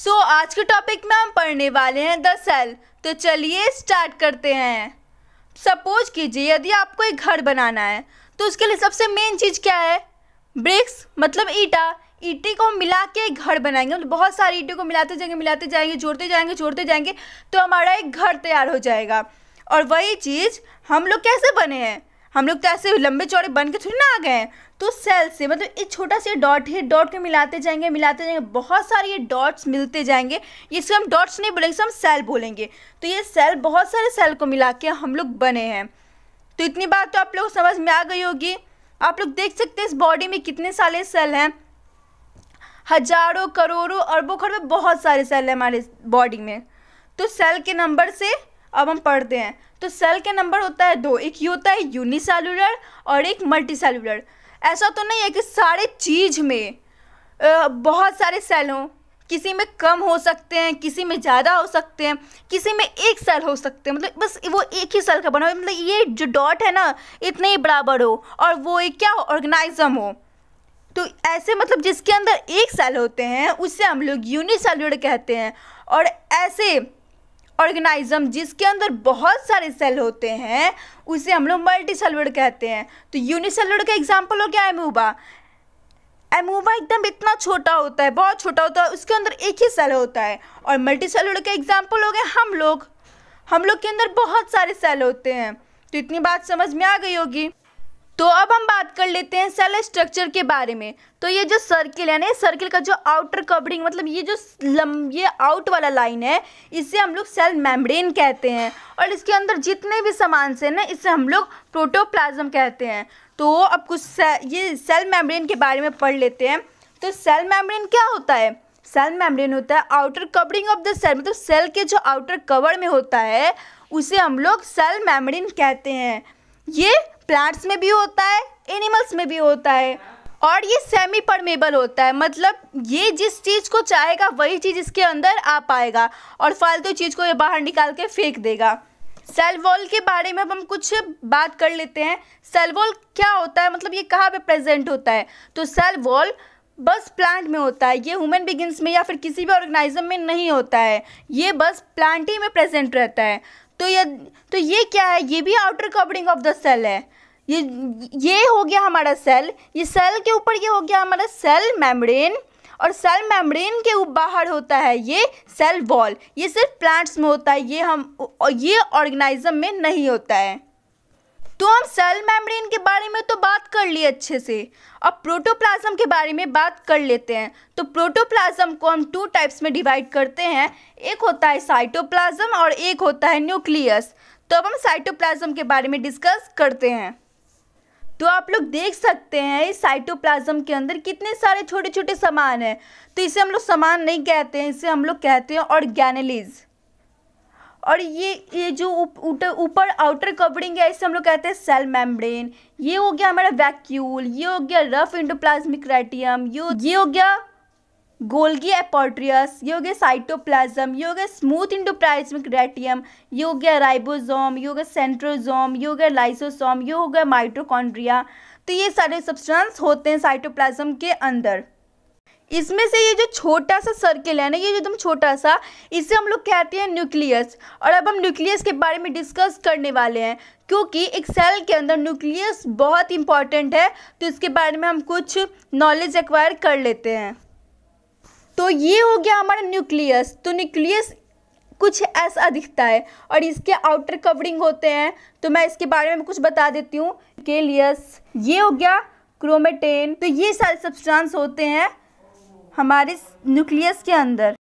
सो so, आज के topic में हम पढ़ने वाले हैं द सेल तो चलिए स्टार्ट करते हैं सपोज कीजिए यदि आपको एक घर बनाना है तो उसके लिए सबसे मेन चीज़ क्या है ब्रिक्स मतलब ईटा ईटे को मिला के एक घर बनाएंगे मतलब बहुत सारी ईटे को मिलाते जाएंगे मिलाते जाएंगे जोड़ते जाएंगे जोड़ते जाएंगे तो हमारा एक घर तैयार हो जाएगा और वही चीज़ हम लोग कैसे बने हैं हम लोग तो ऐसे लंबे चौड़े बन के थोड़ी ना आ गए तो सेल से मतलब एक छोटा सा डॉट है डॉट को मिलाते जाएंगे मिलाते जाएंगे बहुत सारे ये डॉट्स मिलते जाएंगे इसको हम डॉट्स नहीं बोलेंगे हम सेल बोलेंगे तो ये सेल बहुत सारे सेल को मिला के हम लोग बने हैं तो इतनी बात तो आप लोग समझ में आ गई होगी आप लोग देख सकते हैं इस बॉडी में कितने सारे सेल हैं हजारों करोड़ों अरबों खरबों बहुत सारे सेल हैं हमारे बॉडी में तो सेल के नंबर से अब हम पढ़ते हैं तो सेल के नंबर होता है दो एक ये होता है यूनिसेलुलर और एक सेलुलर ऐसा तो नहीं है कि सारे चीज़ में बहुत सारे सेल हों किसी में कम हो सकते हैं किसी में ज़्यादा हो सकते हैं किसी में एक सेल हो सकते हैं मतलब बस वो एक ही सेल का बना हो मतलब ये जो डॉट है ना इतने ही बराबर हो और वो एक क्या हो ऑर्गेनाइजम हो तो ऐसे मतलब जिसके अंदर एक सेल होते हैं उससे हम लोग यूनिसेलुलर कहते हैं और ऐसे ऑर्गेनाइज्म जिसके अंदर बहुत सारे सेल होते हैं उसे हम लोग मल्टी सेलुलर कहते हैं तो यूनिसेलुलर का एग्जाम्पल हो गया एमूबा एमूबा एकदम इतना छोटा होता है बहुत छोटा होता है उसके अंदर एक ही सेल होता है और मल्टी सेलुलर का एग्जाम्पल हो गया हम लोग हम लोग के अंदर बहुत सारे सेल होते हैं तो इतनी बात समझ में आ गई होगी तो अब हम बात कर लेते हैं सेल स्ट्रक्चर के बारे में तो ये जो सर्किल है ना सर्किल का जो आउटर कवरिंग मतलब ये जो लम ये आउट वाला लाइन है इसे हम लोग सेल मेम्ब्रेन कहते हैं और इसके अंदर जितने भी सामान से ना इसे हम लोग प्रोटोप्लाज्म कहते हैं तो अब कुछ से, ये सेल मेम्ब्रेन के बारे में पढ़ लेते हैं तो सेल मेम्ब्रेन क्या होता है सेल मेम्ब्रेन होता है outer covering of the cell मतलब सेल के जो आउटर कवर में होता है उसे हम लोग सेल मेम्ब्रेन कहते हैं ये प्लांट्स में भी होता है एनिमल्स में भी होता है और ये सेमी परमेबल होता है मतलब ये जिस चीज़ को चाहेगा वही चीज़ इसके अंदर आ पाएगा और फालतू चीज़ को ये बाहर निकाल के फेंक देगा सेल वॉल के बारे में अब हम कुछ बात कर लेते हैं सेल वॉल क्या होता है मतलब ये कहाँ पे प्रेजेंट होता है तो सेल वॉल बस प्लांट में होता है ये ह्यूमन बिगिंस में या फिर किसी भी ऑर्गेनाइजम में नहीं होता है ये बस प्लांट ही में प्रेजेंट रहता है तो ये तो ये क्या है ये भी outer covering of the cell है ये ये हो गया हमारा सेल ये सेल के ऊपर ये हो गया हमारा सेल मेम्ब्रेन और सेल मेम्ब्रेन के बाहर होता है ये सेल वॉल ये सिर्फ प्लांट्स में होता है ये हम ये ऑर्गेनाइजम में नहीं होता है तो हम सेल मेम्ब्रेन के बारे में तो बात कर लिए अच्छे से अब प्रोटोप्लाज्म के बारे में बात कर लेते हैं तो प्रोटोप्लाज्म को हम टू टाइप्स में डिवाइड करते हैं एक होता है साइटोप्लाज्म और एक होता है न्यूक्लियस तो अब हम साइटोप्लाज्म के बारे में डिस्कस करते हैं तो आप लोग देख सकते हैं इस साइटोप्लाज्म के अंदर कितने सारे छोटे छोटे सामान हैं तो इसे हम लोग सामान नहीं कहते हैं इसे हम लोग कहते हैं ऑर्गेनलीज़ और ये ये जो ऊपर आउटर कवरिंग है इसे हम लोग कहते हैं सेल मेम्ब्रेन ये हो गया हमारा वैक्यूल ये हो गया रफ इंडोप्लाज्मिक रेटियम ये ये हो गया गोल्गी एपोट्रियस ये हो गया साइटोप्लाज्म ये हो गया स्मूथ इंडोप्लाज्मिक रेटियम ये हो गया राइबोजोम ये हो गया सेंट्रोजोम ये हो गया लाइसोसोम ये हो गया माइट्रोकॉन्ड्रिया तो ये सारे सब्सटेंस होते हैं साइटोप्लाज्म के अंदर इसमें से ये जो छोटा सा सर्किल है ना ये जो एकदम छोटा सा इसे हम लोग कहते हैं न्यूक्लियस और अब हम न्यूक्लियस के बारे में डिस्कस करने वाले हैं क्योंकि एक सेल के अंदर न्यूक्लियस बहुत इंपॉर्टेंट है तो इसके बारे में हम कुछ नॉलेज एक्वायर कर लेते हैं तो ये हो गया हमारा न्यूक्लियस तो न्यूक्लियस कुछ ऐसा दिखता है और इसके आउटर कवरिंग होते हैं तो मैं इसके बारे में कुछ बता देती हूँ केलियस ये हो गया क्रोमेटेन तो ये सारे सब्सटेंस होते हैं हमारे न्यूक्लियस के अंदर